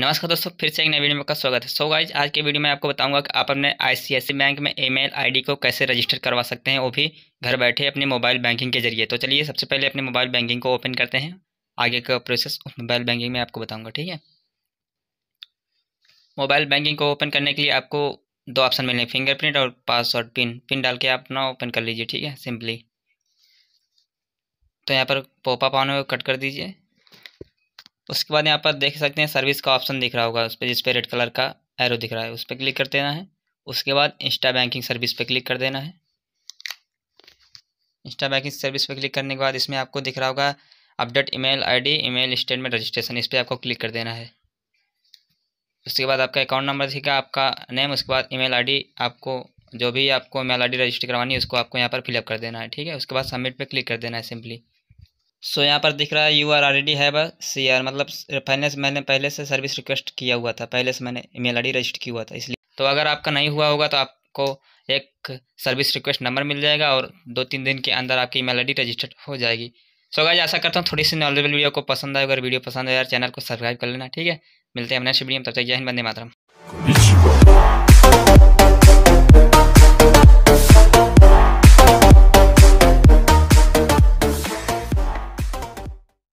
नमस्कार दोस्तों फिर से एक नए वीडियो में आपका स्वागत है सो so गाइज आज के वीडियो में आपको बताऊंगा कि आप अपने आईसीआईसी बैंक में ईमेल आईडी को कैसे रजिस्टर करवा सकते हैं वो भी घर बैठे अपने मोबाइल बैंकिंग के जरिए तो चलिए सबसे पहले अपने मोबाइल बैंकिंग को ओपन करते हैं आगे का प्रोसेस मोबाइल बैंकिंग में आपको बताऊँगा ठीक है मोबाइल बैंकिंग को ओपन करने के लिए आपको दो ऑप्शन मिलेंगे फिंगरप्रिंट और पासवर्ड पिन पिन डाल के आप अपना ओपन कर लीजिए ठीक है सिंपली तो यहाँ पर पोपा पाने कट कर दीजिए उसके बाद यहाँ पर देख सकते हैं सर्विस का ऑप्शन दिख रहा होगा उस पर जिस पर रेड कलर का एरो दिख रहा है उस पर क्लिक कर देना है उसके बाद इंस्टा बैंकिंग सर्विस पर क्लिक कर देना है इंस्टा बैंकिंग सर्विस पर क्लिक करने के बाद इसमें आपको दिख रहा होगा update email ID email statement registration इस पर आपको क्लिक कर देना है उसके बाद आपका अकाउंट नंबर दिखेगा आपका नेम उसके बाद ई मेल आपको जो भी आपको ईमेल आईडी रजिस्टर करवानी है उसको आपको यहाँ पर फिलअप कर देना है ठीक है उसके बाद सबमिट पर क्लिक कर देना है सिंपली सो यहाँ पर दिख रहा है you are already have a C R मतलब फाइनेंस मैंने पहले से सर्विस रिक्वेस्ट किया हुआ था पहले से मैंने ईमेल आईडी रजिस्टर किया हुआ था इसलिए तो अगर आपका नहीं हुआ होगा तो आपको एक सर्विस रिक्वेस्ट नंबर मिल जाएगा और दो तीन दिन के अंदर आपकी ईमेल आईडी रजिस्टर्ड हो जाएगी सो अगर ऐसा करता हूँ थोड़ी सी नॉलेजेबल वीडियो को पसंद आए अगर वीडियो पसंद आए यार चैनल को सब्सक्राइब कर लेना ठीक है मिलते हैं नेक्स्ट वीडियो में तब तक जय हिंद बंदे मातरम